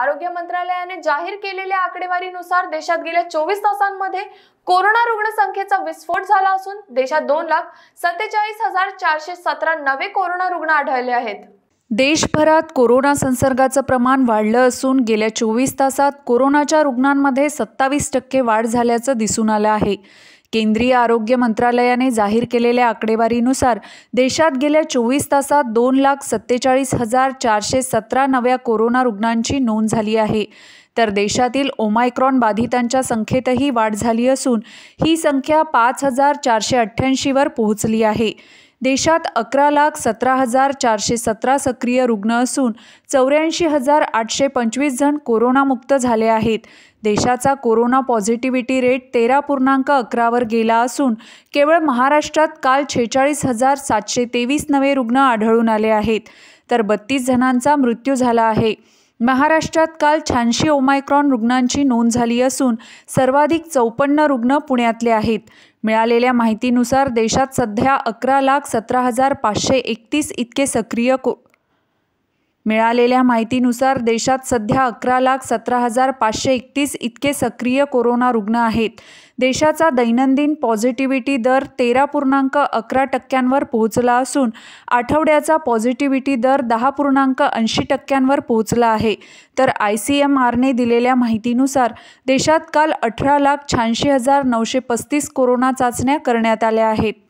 आरोग्य मंत्रालयाने जाहीर केलेल्या आकडेवारीनुसार देशात गेल्या चोवीस तासांमध्ये कोरोना रुग्ण रुग्णसंख्येचा विस्फोट झाला असून देशात दोन लाख सत्तेचाळीस हजार चारशे सतरा नवे कोरोना रुग्ण आढळले आहेत देशभरात कोरोना संसर्गाचं प्रमाण वाढलं असून गेल्या चोवीस तासात कोरोनाच्या रुग्णांमध्ये सत्तावीस टक्के वाढ झाल्याचं दिसून आलं आहे केंद्रीय आरोग्य मंत्रालयाने जाहीर केलेल्या आकडेवारीनुसार देशात गेल्या चोवीस तासात दोन लाख सत्तेचाळीस हजार चारशे सतरा नव्या कोरोना रुग्णांची नोंद झाली आहे तर देशातील ओमायक्रॉन बाधितांच्या संख्येतही वाढ झाली असून ही संख्या पाच हजार चारशे अठ्ठ्याऐंशीवर पोहोचली आहे देशात अकरा लाख सतरा हजार चारशे सतरा सक्रिय रुग्ण असून चौऱ्याऐंशी हजार आठशे पंचवीस जण कोरोनामुक्त झाले आहेत देशाचा कोरोना पॉझिटिव्हिटी रेट तेरा पूर्णांक अकरावर गेला असून केवळ महाराष्ट्रात काल छेचाळीस हजार सातशे तेवीस नवे रुग्ण आढळून आले आहेत तर बत्तीस जणांचा मृत्यू झाला आहे महाराष्ट्रात काल शहाऐंशी ओमायक्रॉन रुग्णांची नोंद झाली असून सर्वाधिक चौपन्न रुग्ण पुण्यातले आहेत मिळालेल्या माहितीनुसार देशात सध्या अकरा लाख सतरा हजार पाचशे एकतीस इतके सक्रिय को मिळालेल्या माहितीनुसार देशात सध्या अकरा लाख सतरा हजार पाचशे एकतीस इतके सक्रिय कोरोना रुग्ण आहेत देशाचा दैनंदिन पॉझिटिव्हिटी दर तेरा पूर्णांक अकरा टक्क्यांवर पोहोचला असून आठवड्याचा पॉझिटिव्हिटी दर दहा पूर्णांक ऐंशी टक्क्यांवर पोहोचला आहे तर आय सी एम आरने दिलेल्या माहितीनुसार देशात काल अठरा लाख शहाऐंशी हजार नऊशे पस्तीस कोरोना चाचण्या करण्यात आल्या आहेत